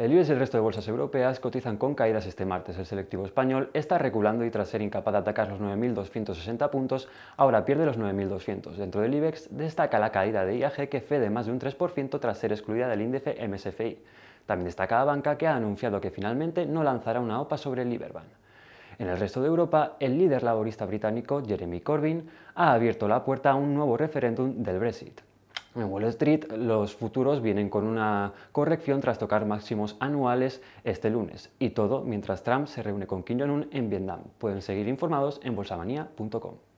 El IBEX y el resto de bolsas europeas cotizan con caídas este martes. El selectivo español está reculando y tras ser incapaz de atacar los 9.260 puntos, ahora pierde los 9.200. Dentro del IBEX destaca la caída de IAG que fede más de un 3% tras ser excluida del índice MSFI. También destaca la banca que ha anunciado que finalmente no lanzará una OPA sobre el Iberban. En el resto de Europa, el líder laborista británico Jeremy Corbyn ha abierto la puerta a un nuevo referéndum del Brexit. En Wall Street los futuros vienen con una corrección tras tocar máximos anuales este lunes y todo mientras Trump se reúne con Kim Jong-un en Vietnam. Pueden seguir informados en bolsamanía.com.